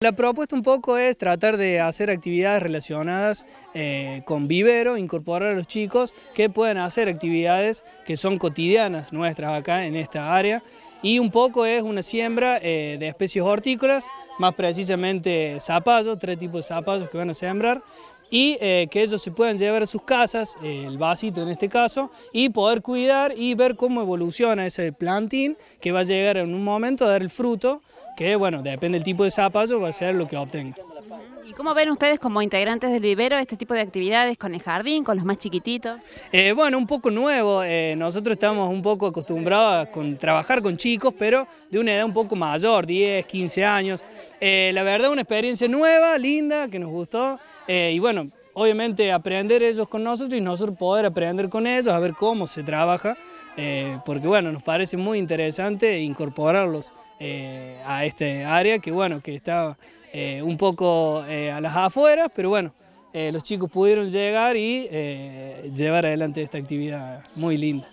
La propuesta un poco es tratar de hacer actividades relacionadas eh, con vivero, incorporar a los chicos que puedan hacer actividades que son cotidianas nuestras acá en esta área y un poco es una siembra eh, de especies hortícolas, más precisamente zapallos, tres tipos de zapallos que van a sembrar y eh, que ellos se puedan llevar a sus casas, el vasito en este caso, y poder cuidar y ver cómo evoluciona ese plantín que va a llegar en un momento a dar el fruto, que bueno, depende del tipo de zapallo, va a ser lo que obtenga. ¿Y cómo ven ustedes como integrantes del vivero este tipo de actividades con el jardín, con los más chiquititos? Eh, bueno, un poco nuevo. Eh, nosotros estamos un poco acostumbrados a con, trabajar con chicos, pero de una edad un poco mayor, 10, 15 años. Eh, la verdad, una experiencia nueva, linda, que nos gustó. y bueno, obviamente aprender ellos con nosotros y nosotros poder aprender con ellos, a ver cómo se trabaja, porque bueno, nos parece muy interesante incorporarlos a este área que bueno, que está eh, un poco eh, a las afueras, pero bueno, eh, los chicos pudieron llegar y llevar adelante esta actividad muy linda.